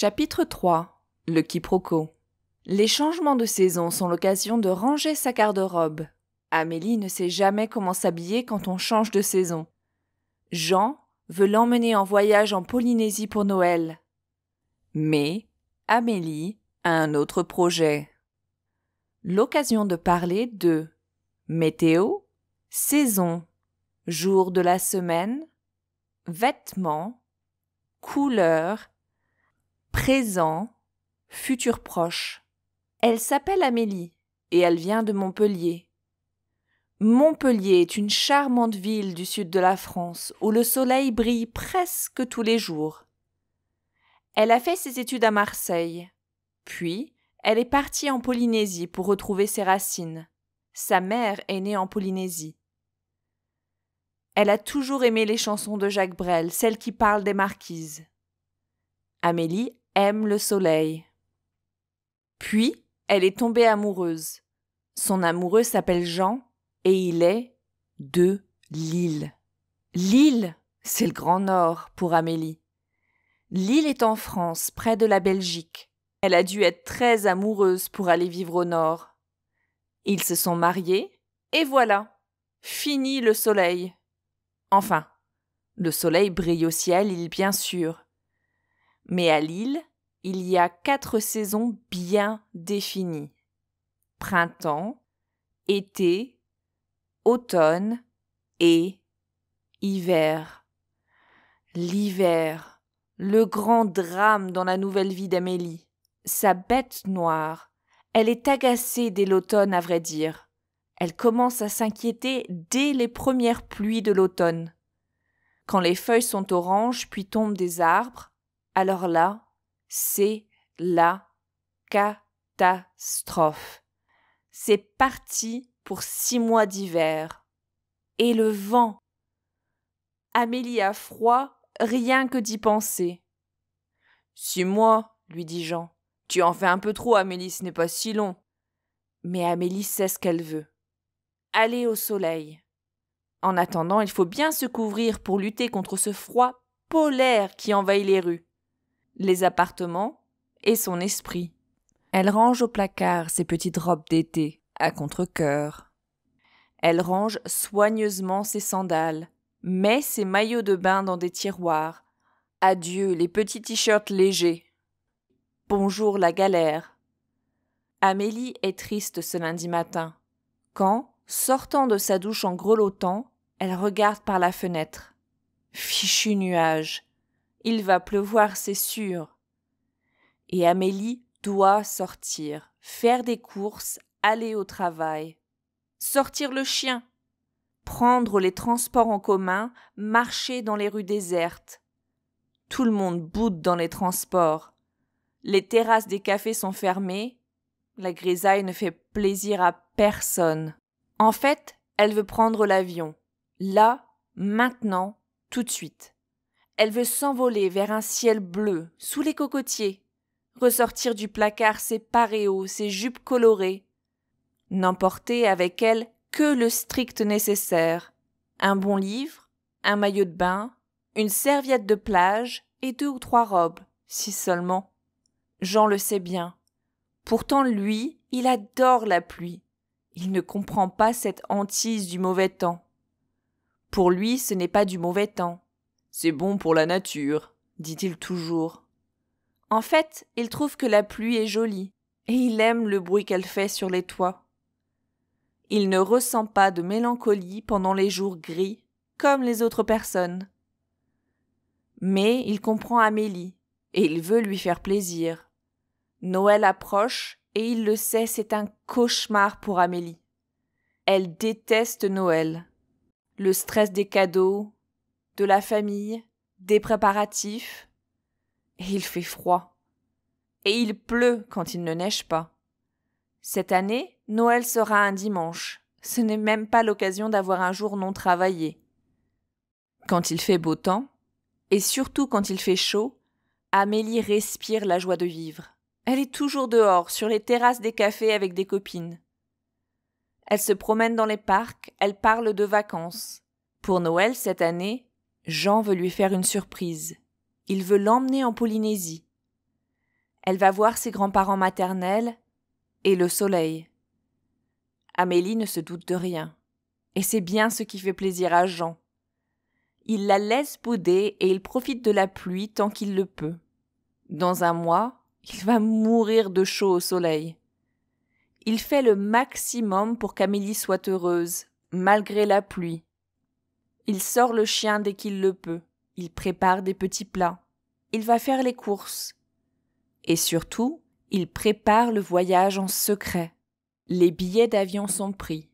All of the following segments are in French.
Chapitre 3 Le quiproquo. Les changements de saison sont l'occasion de ranger sa garde-robe. Amélie ne sait jamais comment s'habiller quand on change de saison. Jean veut l'emmener en voyage en Polynésie pour Noël. Mais Amélie a un autre projet. L'occasion de parler de météo, saison, jour de la semaine, vêtements, couleurs présent, futur proche. Elle s'appelle Amélie et elle vient de Montpellier. Montpellier est une charmante ville du sud de la France où le soleil brille presque tous les jours. Elle a fait ses études à Marseille. Puis, elle est partie en Polynésie pour retrouver ses racines. Sa mère est née en Polynésie. Elle a toujours aimé les chansons de Jacques Brel, celles qui parlent des marquises. Amélie aime le soleil. Puis, elle est tombée amoureuse. Son amoureux s'appelle Jean et il est de Lille. Lille, c'est le grand nord pour Amélie. Lille est en France, près de la Belgique. Elle a dû être très amoureuse pour aller vivre au nord. Ils se sont mariés et voilà, fini le soleil. Enfin, le soleil brille au ciel, il bien sûr. Mais à Lille, il y a quatre saisons bien définies. Printemps, été, automne et hiver. L'hiver, le grand drame dans la nouvelle vie d'Amélie. Sa bête noire. Elle est agacée dès l'automne, à vrai dire. Elle commence à s'inquiéter dès les premières pluies de l'automne. Quand les feuilles sont oranges puis tombent des arbres, alors là, c'est la catastrophe. C'est parti pour six mois d'hiver. Et le vent. Amélie a froid rien que d'y penser. Six mois, lui dit Jean. Tu en fais un peu trop, Amélie, ce n'est pas si long. Mais Amélie sait ce qu'elle veut. Aller au soleil. En attendant, il faut bien se couvrir pour lutter contre ce froid polaire qui envahit les rues les appartements et son esprit. Elle range au placard ses petites robes d'été, à contre Elle range soigneusement ses sandales, met ses maillots de bain dans des tiroirs. Adieu les petits t-shirts légers. Bonjour la galère. Amélie est triste ce lundi matin, quand, sortant de sa douche en grelottant, elle regarde par la fenêtre. Fichu nuage. Il va pleuvoir, c'est sûr. Et Amélie doit sortir, faire des courses, aller au travail, sortir le chien, prendre les transports en commun, marcher dans les rues désertes. Tout le monde boude dans les transports. Les terrasses des cafés sont fermées. La grisaille ne fait plaisir à personne. En fait, elle veut prendre l'avion. Là, maintenant, tout de suite. Elle veut s'envoler vers un ciel bleu, sous les cocotiers, ressortir du placard ses paréos, ses jupes colorées, n'emporter avec elle que le strict nécessaire, un bon livre, un maillot de bain, une serviette de plage et deux ou trois robes, si seulement. Jean le sait bien. Pourtant, lui, il adore la pluie. Il ne comprend pas cette hantise du mauvais temps. Pour lui, ce n'est pas du mauvais temps, c'est bon pour la nature, dit-il toujours. En fait, il trouve que la pluie est jolie, et il aime le bruit qu'elle fait sur les toits. Il ne ressent pas de mélancolie pendant les jours gris, comme les autres personnes. Mais il comprend Amélie, et il veut lui faire plaisir. Noël approche, et il le sait, c'est un cauchemar pour Amélie. Elle déteste Noël. Le stress des cadeaux, de la famille, des préparatifs. Et il fait froid. Et il pleut quand il ne neige pas. Cette année, Noël sera un dimanche. Ce n'est même pas l'occasion d'avoir un jour non travaillé. Quand il fait beau temps, et surtout quand il fait chaud, Amélie respire la joie de vivre. Elle est toujours dehors, sur les terrasses des cafés avec des copines. Elle se promène dans les parcs, elle parle de vacances. Pour Noël cette année, Jean veut lui faire une surprise. Il veut l'emmener en Polynésie. Elle va voir ses grands-parents maternels et le soleil. Amélie ne se doute de rien. Et c'est bien ce qui fait plaisir à Jean. Il la laisse bouder et il profite de la pluie tant qu'il le peut. Dans un mois, il va mourir de chaud au soleil. Il fait le maximum pour qu'Amélie soit heureuse, malgré la pluie. Il sort le chien dès qu'il le peut. Il prépare des petits plats. Il va faire les courses. Et surtout, il prépare le voyage en secret. Les billets d'avion sont pris.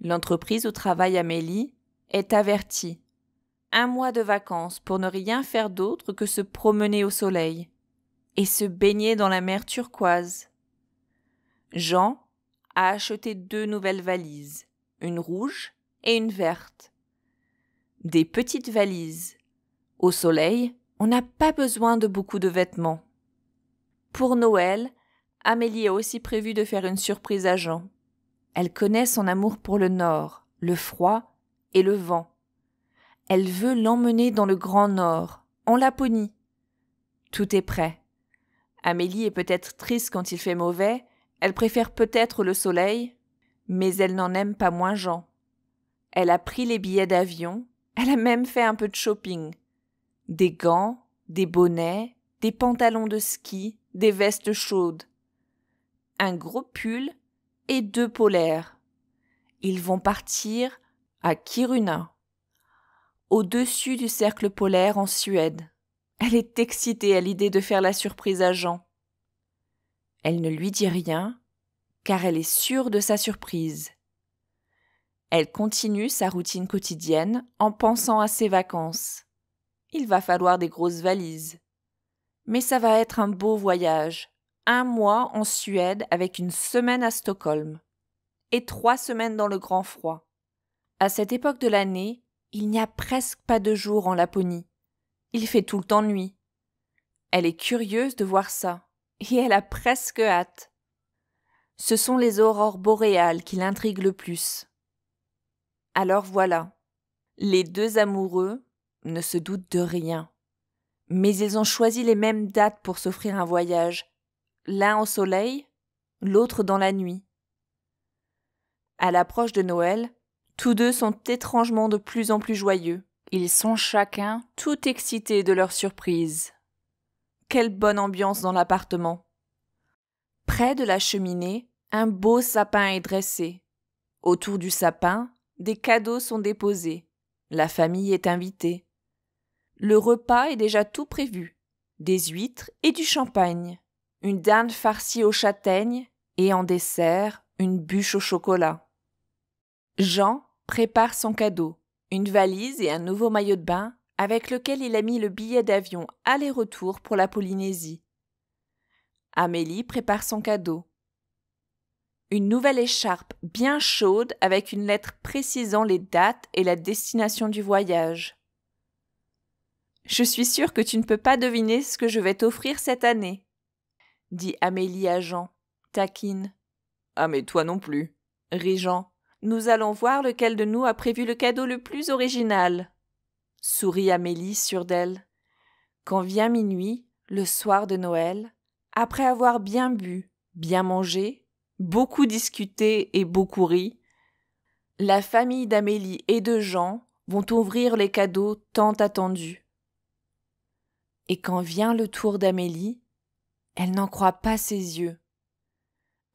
L'entreprise au travail Amélie est avertie. Un mois de vacances pour ne rien faire d'autre que se promener au soleil et se baigner dans la mer turquoise. Jean a acheté deux nouvelles valises, une rouge et une verte des petites valises. Au soleil, on n'a pas besoin de beaucoup de vêtements. Pour Noël, Amélie a aussi prévu de faire une surprise à Jean. Elle connaît son amour pour le nord, le froid et le vent. Elle veut l'emmener dans le grand nord, en Laponie. Tout est prêt. Amélie est peut-être triste quand il fait mauvais, elle préfère peut-être le soleil, mais elle n'en aime pas moins Jean. Elle a pris les billets d'avion, elle a même fait un peu de shopping. Des gants, des bonnets, des pantalons de ski, des vestes chaudes. Un gros pull et deux polaires. Ils vont partir à Kiruna, au-dessus du cercle polaire en Suède. Elle est excitée à l'idée de faire la surprise à Jean. Elle ne lui dit rien, car elle est sûre de sa surprise. Elle continue sa routine quotidienne en pensant à ses vacances. Il va falloir des grosses valises. Mais ça va être un beau voyage. Un mois en Suède avec une semaine à Stockholm. Et trois semaines dans le grand froid. À cette époque de l'année, il n'y a presque pas de jour en Laponie. Il fait tout le temps nuit. Elle est curieuse de voir ça, et elle a presque hâte. Ce sont les aurores boréales qui l'intriguent le plus. Alors voilà, les deux amoureux ne se doutent de rien. Mais ils ont choisi les mêmes dates pour s'offrir un voyage, l'un au soleil, l'autre dans la nuit. À l'approche de Noël, tous deux sont étrangement de plus en plus joyeux. Ils sont chacun tout excités de leur surprise. Quelle bonne ambiance dans l'appartement. Près de la cheminée, un beau sapin est dressé. Autour du sapin, des cadeaux sont déposés, la famille est invitée. Le repas est déjà tout prévu, des huîtres et du champagne, une dinde farcie aux châtaignes et en dessert une bûche au chocolat. Jean prépare son cadeau, une valise et un nouveau maillot de bain avec lequel il a mis le billet d'avion aller-retour pour la Polynésie. Amélie prépare son cadeau, une nouvelle écharpe bien chaude avec une lettre précisant les dates et la destination du voyage. Je suis sûre que tu ne peux pas deviner ce que je vais t'offrir cette année, dit Amélie à Jean, taquine. Ah mais toi non plus, rit Jean. Nous allons voir lequel de nous a prévu le cadeau le plus original. Sourit Amélie sûre d'elle. Quand vient minuit, le soir de Noël, après avoir bien bu, bien mangé, beaucoup discuté et beaucoup ri, la famille d'Amélie et de Jean vont ouvrir les cadeaux tant attendus. Et quand vient le tour d'Amélie, elle n'en croit pas ses yeux.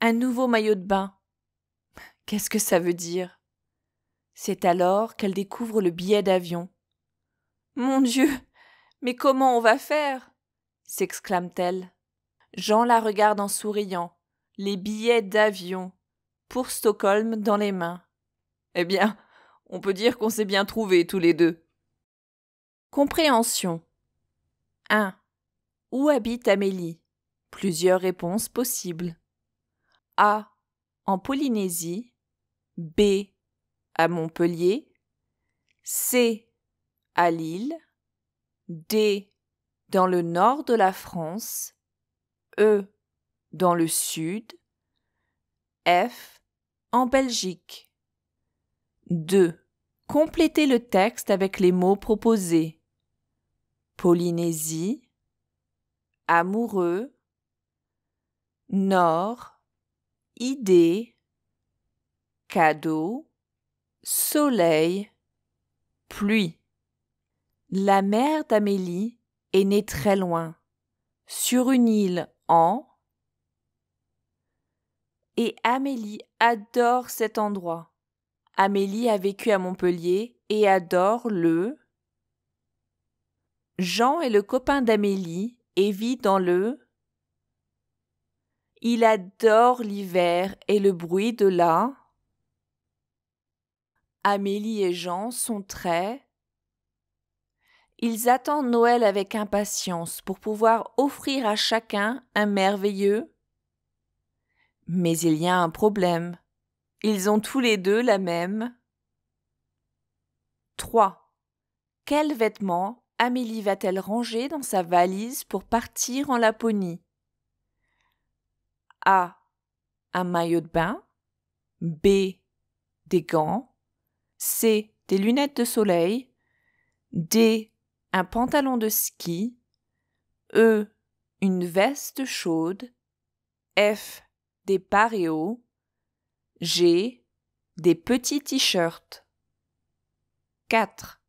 Un nouveau maillot de bain. Qu'est-ce que ça veut dire C'est alors qu'elle découvre le billet d'avion. Mon Dieu Mais comment on va faire s'exclame-t-elle. Jean la regarde en souriant les billets d'avion pour Stockholm dans les mains. Eh bien, on peut dire qu'on s'est bien trouvés tous les deux. Compréhension 1. Où habite Amélie Plusieurs réponses possibles. A. En Polynésie. B. À Montpellier. C. À Lille. D. Dans le nord de la France. E dans le sud, F en Belgique. 2. Complétez le texte avec les mots proposés. Polynésie, amoureux, nord, idée, cadeau, soleil, pluie. La mère d'Amélie est née très loin, sur une île en et Amélie adore cet endroit. Amélie a vécu à Montpellier et adore le Jean est le copain d'Amélie et vit dans le Il adore l'hiver et le bruit de la Amélie et Jean sont très Ils attendent Noël avec impatience pour pouvoir offrir à chacun un merveilleux mais il y a un problème. Ils ont tous les deux la même. 3. Quels vêtements Amélie va-t-elle ranger dans sa valise pour partir en Laponie A. Un maillot de bain. B. Des gants. C. Des lunettes de soleil. D. Un pantalon de ski. E. Une veste chaude. F des paréos, G. des petits t-shirts. 4.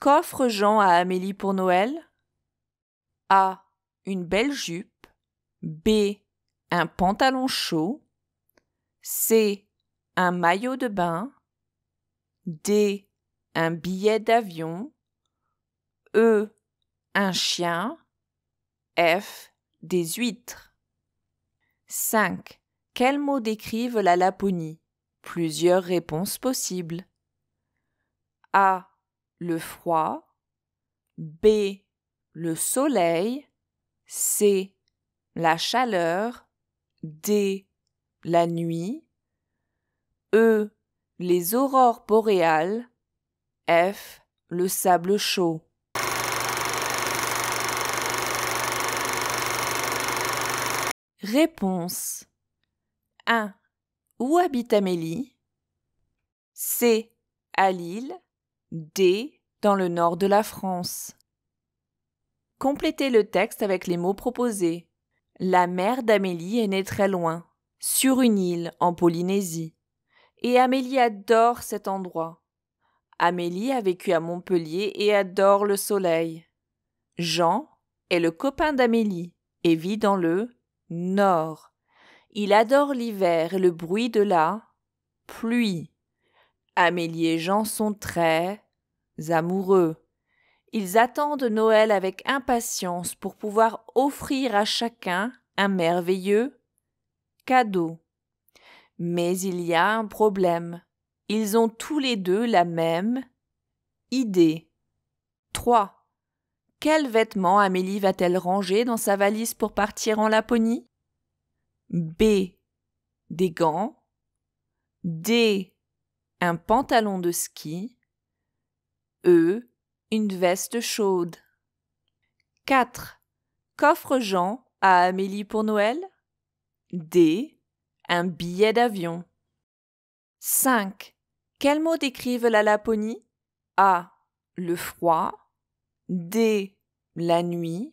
Qu'offre Jean à Amélie pour Noël A. Une belle jupe. B. Un pantalon chaud. C. Un maillot de bain. D. Un billet d'avion. E. Un chien. F. Des huîtres. 5. Quels mots décrivent la Laponie Plusieurs réponses possibles. A. Le froid. B. Le soleil. C. La chaleur. D. La nuit. E. Les aurores boréales. F. Le sable chaud. Réponse 1. Où habite Amélie C. À l'île. D. Dans le nord de la France. Complétez le texte avec les mots proposés. La mère d'Amélie est née très loin, sur une île en Polynésie. Et Amélie adore cet endroit. Amélie a vécu à Montpellier et adore le soleil. Jean est le copain d'Amélie et vit dans le nord. Il adore l'hiver et le bruit de la pluie. Amélie et Jean sont très amoureux. Ils attendent Noël avec impatience pour pouvoir offrir à chacun un merveilleux cadeau. Mais il y a un problème. Ils ont tous les deux la même idée. 3. Quel vêtement Amélie va-t-elle ranger dans sa valise pour partir en Laponie B. Des gants. D. Un pantalon de ski. E. Une veste chaude. 4. Qu'offre Jean à Amélie pour Noël. D. Un billet d'avion. 5. Quels mots décrivent la Laponie A. Le froid. D. La nuit.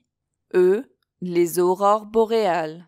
E. Les aurores boréales.